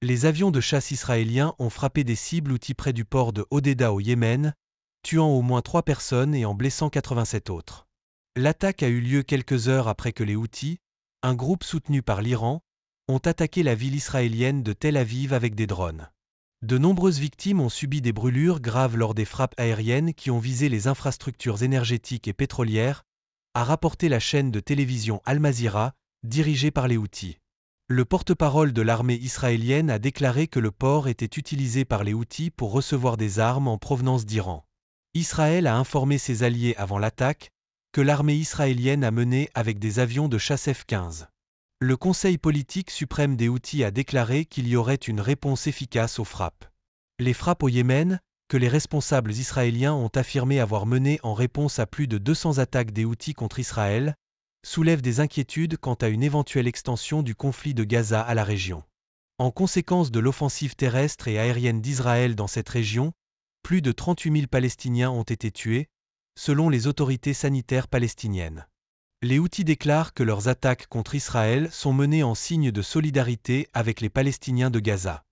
Les avions de chasse israéliens ont frappé des cibles outils près du port de Odeda au Yémen, tuant au moins trois personnes et en blessant 87 autres. L'attaque a eu lieu quelques heures après que les Houthis, un groupe soutenu par l'Iran, ont attaqué la ville israélienne de Tel Aviv avec des drones. De nombreuses victimes ont subi des brûlures graves lors des frappes aériennes qui ont visé les infrastructures énergétiques et pétrolières, a rapporté la chaîne de télévision Al Mazira, dirigée par les Houthis. Le porte-parole de l'armée israélienne a déclaré que le port était utilisé par les Houthis pour recevoir des armes en provenance d'Iran. Israël a informé ses alliés avant l'attaque que l'armée israélienne a mené avec des avions de chasse F-15. Le Conseil politique suprême des Houthis a déclaré qu'il y aurait une réponse efficace aux frappes. Les frappes au Yémen, que les responsables israéliens ont affirmé avoir menées en réponse à plus de 200 attaques des Houthis contre Israël, soulève des inquiétudes quant à une éventuelle extension du conflit de Gaza à la région. En conséquence de l'offensive terrestre et aérienne d'Israël dans cette région, plus de 38 000 Palestiniens ont été tués, selon les autorités sanitaires palestiniennes. Les Houthis déclarent que leurs attaques contre Israël sont menées en signe de solidarité avec les Palestiniens de Gaza.